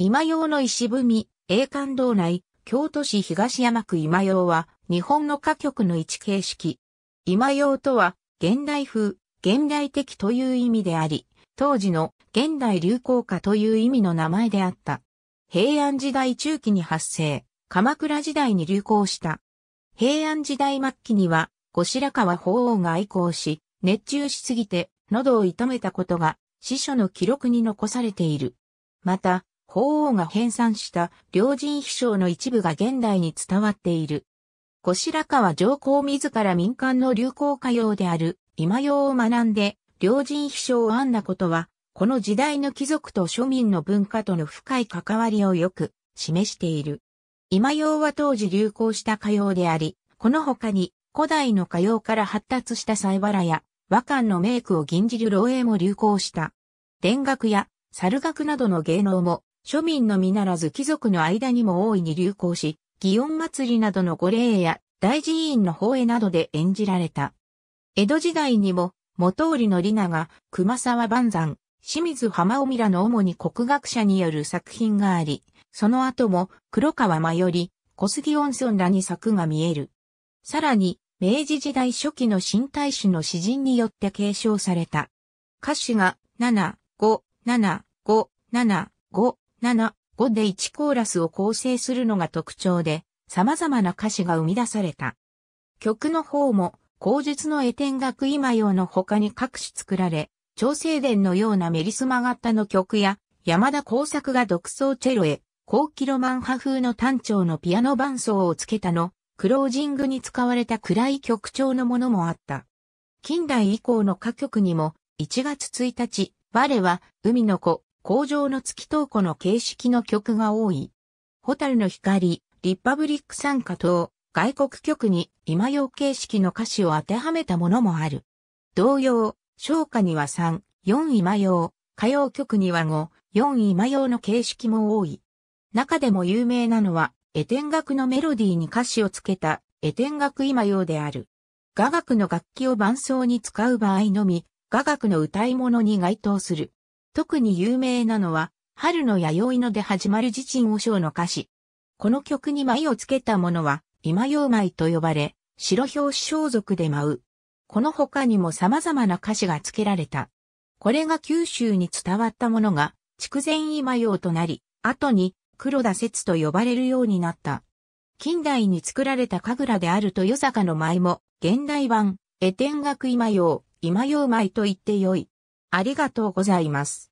今用の石踏み、栄冠道内、京都市東山区今用は、日本の歌曲の一形式。今用とは、現代風、現代的という意味であり、当時の現代流行歌という意味の名前であった。平安時代中期に発生、鎌倉時代に流行した。平安時代末期には、後白河法皇が愛好し、熱中しすぎて喉を痛めたことが、司書の記録に残されている。また、法皇が編纂した両人秘書の一部が現代に伝わっている。後白河上皇自ら民間の流行歌謡である今用を学んで、両人秘書を編んだことは、この時代の貴族と庶民の文化との深い関わりをよく示している。今用は当時流行した歌謡であり、この他に古代の歌謡から発達した西原や和漢の名句を吟じる漏洩も流行した。田楽や猿楽などの芸能も庶民のみならず貴族の間にも大いに流行し、祇園祭りなどの御礼や大寺院の方へなどで演じられた。江戸時代にも、元織の里奈が熊沢万山、清水浜尾らの主に国学者による作品があり、その後も黒川真より小杉温村らに作が見える。さらに、明治時代初期の新大使の詩人によって継承された。歌詞が7、5、7、5、7、5 7、5で1コーラスを構成するのが特徴で、様々な歌詞が生み出された。曲の方も、口述の絵天楽今用の他に各種作られ、調整伝のようなメリスマ型の曲や、山田工作が独奏チェロへ、高キロマン派風の単調のピアノ伴奏をつけたの、クロージングに使われた暗い曲調のものもあった。近代以降の歌曲にも、1月1日、我は海の子、工場の月投稿の形式の曲が多い。ホタルの光、リパブリック参加等、外国曲に今用形式の歌詞を当てはめたものもある。同様、昇華には3、4今用、歌謡曲には5、4今用の形式も多い。中でも有名なのは、絵天楽のメロディーに歌詞をつけた、絵天楽今用である。雅楽の楽器を伴奏に使う場合のみ、雅楽の歌い物に該当する。特に有名なのは、春の弥生ので始まる自鎮和尚の歌詞。この曲に舞をつけたものは、今う。舞と呼ばれ、白表紙装束で舞う。この他にも様々な歌詞が付けられた。これが九州に伝わったものが、筑前今うとなり、後に黒田説と呼ばれるようになった。近代に作られた神楽であると豊坂の舞も、現代版、絵天学今う。今洋舞と言ってよい。ありがとうございます。